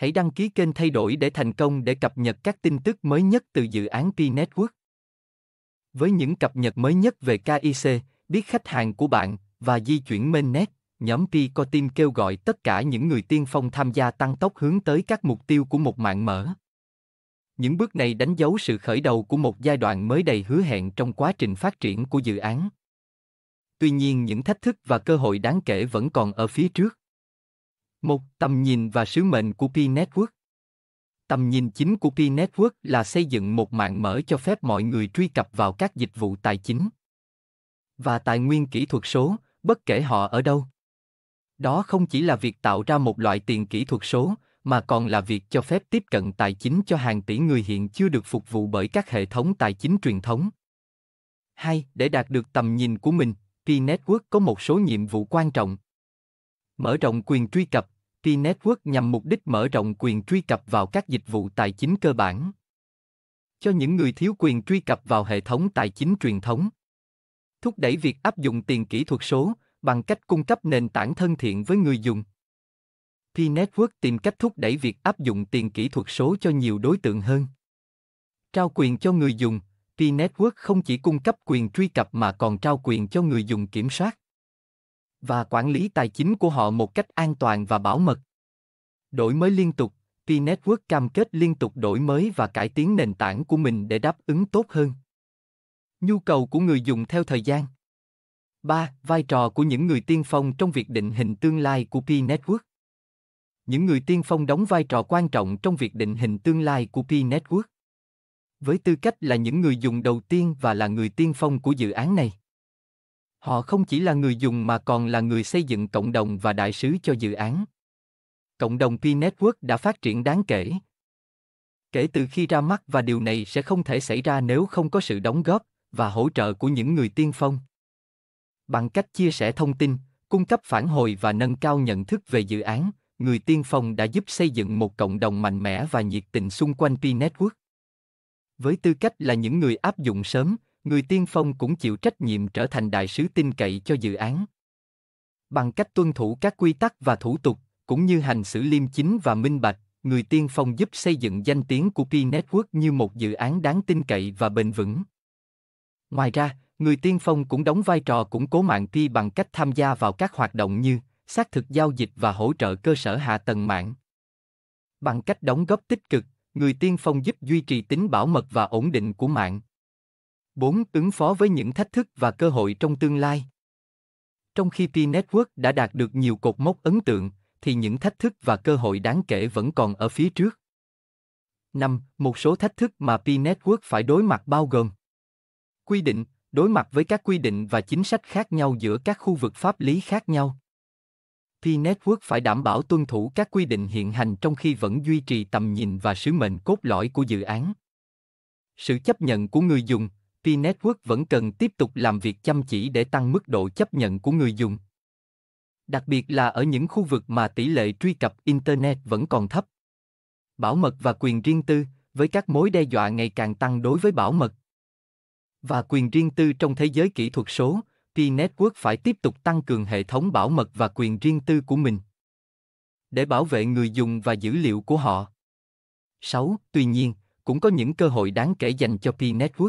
Hãy đăng ký kênh thay đổi để thành công để cập nhật các tin tức mới nhất từ dự án P-Network. Với những cập nhật mới nhất về KIC, biết khách hàng của bạn và di chuyển mainnet, nhóm P có team kêu gọi tất cả những người tiên phong tham gia tăng tốc hướng tới các mục tiêu của một mạng mở. Những bước này đánh dấu sự khởi đầu của một giai đoạn mới đầy hứa hẹn trong quá trình phát triển của dự án. Tuy nhiên những thách thức và cơ hội đáng kể vẫn còn ở phía trước một Tầm nhìn và sứ mệnh của P-Network Tầm nhìn chính của P-Network là xây dựng một mạng mở cho phép mọi người truy cập vào các dịch vụ tài chính và tài nguyên kỹ thuật số, bất kể họ ở đâu. Đó không chỉ là việc tạo ra một loại tiền kỹ thuật số, mà còn là việc cho phép tiếp cận tài chính cho hàng tỷ người hiện chưa được phục vụ bởi các hệ thống tài chính truyền thống. Hai, Để đạt được tầm nhìn của mình, P-Network có một số nhiệm vụ quan trọng. Mở rộng quyền truy cập, P-Network nhằm mục đích mở rộng quyền truy cập vào các dịch vụ tài chính cơ bản. Cho những người thiếu quyền truy cập vào hệ thống tài chính truyền thống. Thúc đẩy việc áp dụng tiền kỹ thuật số bằng cách cung cấp nền tảng thân thiện với người dùng. P-Network tìm cách thúc đẩy việc áp dụng tiền kỹ thuật số cho nhiều đối tượng hơn. Trao quyền cho người dùng, P-Network không chỉ cung cấp quyền truy cập mà còn trao quyền cho người dùng kiểm soát và quản lý tài chính của họ một cách an toàn và bảo mật. Đổi mới liên tục, P-Network cam kết liên tục đổi mới và cải tiến nền tảng của mình để đáp ứng tốt hơn. Nhu cầu của người dùng theo thời gian 3. Vai trò của những người tiên phong trong việc định hình tương lai của P-Network Những người tiên phong đóng vai trò quan trọng trong việc định hình tương lai của P-Network với tư cách là những người dùng đầu tiên và là người tiên phong của dự án này. Họ không chỉ là người dùng mà còn là người xây dựng cộng đồng và đại sứ cho dự án. Cộng đồng P-Network đã phát triển đáng kể. Kể từ khi ra mắt và điều này sẽ không thể xảy ra nếu không có sự đóng góp và hỗ trợ của những người tiên phong. Bằng cách chia sẻ thông tin, cung cấp phản hồi và nâng cao nhận thức về dự án, người tiên phong đã giúp xây dựng một cộng đồng mạnh mẽ và nhiệt tình xung quanh P-Network. Với tư cách là những người áp dụng sớm, người tiên phong cũng chịu trách nhiệm trở thành đại sứ tin cậy cho dự án. Bằng cách tuân thủ các quy tắc và thủ tục, cũng như hành xử liêm chính và minh bạch, người tiên phong giúp xây dựng danh tiếng của P-Network như một dự án đáng tin cậy và bền vững. Ngoài ra, người tiên phong cũng đóng vai trò củng cố mạng Pi bằng cách tham gia vào các hoạt động như xác thực giao dịch và hỗ trợ cơ sở hạ tầng mạng. Bằng cách đóng góp tích cực, người tiên phong giúp duy trì tính bảo mật và ổn định của mạng, 4. Ứng phó với những thách thức và cơ hội trong tương lai Trong khi P-Network đã đạt được nhiều cột mốc ấn tượng, thì những thách thức và cơ hội đáng kể vẫn còn ở phía trước. 5. Một số thách thức mà P-Network phải đối mặt bao gồm Quy định, đối mặt với các quy định và chính sách khác nhau giữa các khu vực pháp lý khác nhau. P-Network phải đảm bảo tuân thủ các quy định hiện hành trong khi vẫn duy trì tầm nhìn và sứ mệnh cốt lõi của dự án. Sự chấp nhận của người dùng, P Network vẫn cần tiếp tục làm việc chăm chỉ để tăng mức độ chấp nhận của người dùng. Đặc biệt là ở những khu vực mà tỷ lệ truy cập Internet vẫn còn thấp. Bảo mật và quyền riêng tư, với các mối đe dọa ngày càng tăng đối với bảo mật và quyền riêng tư trong thế giới kỹ thuật số, P-Network phải tiếp tục tăng cường hệ thống bảo mật và quyền riêng tư của mình để bảo vệ người dùng và dữ liệu của họ. 6. Tuy nhiên, cũng có những cơ hội đáng kể dành cho P-Network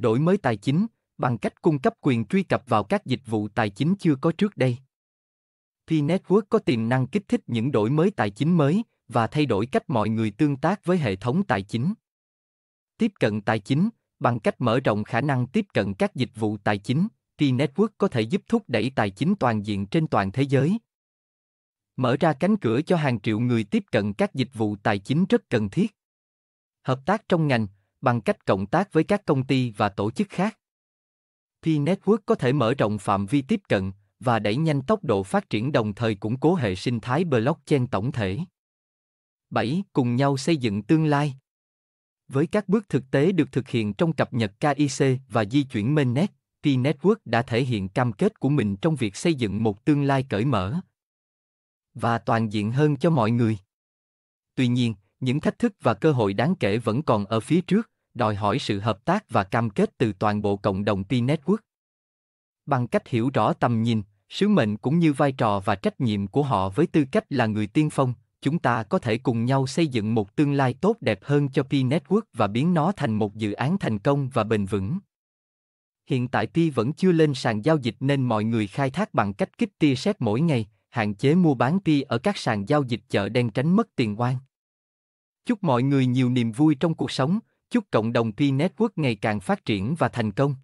đổi mới tài chính bằng cách cung cấp quyền truy cập vào các dịch vụ tài chính chưa có trước đây. P-Network có tiềm năng kích thích những đổi mới tài chính mới và thay đổi cách mọi người tương tác với hệ thống tài chính. Tiếp cận tài chính bằng cách mở rộng khả năng tiếp cận các dịch vụ tài chính, P-Network có thể giúp thúc đẩy tài chính toàn diện trên toàn thế giới. Mở ra cánh cửa cho hàng triệu người tiếp cận các dịch vụ tài chính rất cần thiết. Hợp tác trong ngành bằng cách cộng tác với các công ty và tổ chức khác. P-Network có thể mở rộng phạm vi tiếp cận và đẩy nhanh tốc độ phát triển đồng thời củng cố hệ sinh thái blockchain tổng thể. 7. Cùng nhau xây dựng tương lai Với các bước thực tế được thực hiện trong cập nhật KIC và di chuyển mainnet, P-Network đã thể hiện cam kết của mình trong việc xây dựng một tương lai cởi mở và toàn diện hơn cho mọi người. Tuy nhiên, những thách thức và cơ hội đáng kể vẫn còn ở phía trước đòi hỏi sự hợp tác và cam kết từ toàn bộ cộng đồng P-Network. Bằng cách hiểu rõ tầm nhìn, sứ mệnh cũng như vai trò và trách nhiệm của họ với tư cách là người tiên phong, chúng ta có thể cùng nhau xây dựng một tương lai tốt đẹp hơn cho P-Network và biến nó thành một dự án thành công và bền vững. Hiện tại Pi vẫn chưa lên sàn giao dịch nên mọi người khai thác bằng cách kích tia xét mỗi ngày, hạn chế mua bán Pi ở các sàn giao dịch chợ đen tránh mất tiền oan. Chúc mọi người nhiều niềm vui trong cuộc sống, Chúc cộng đồng P Network ngày càng phát triển và thành công.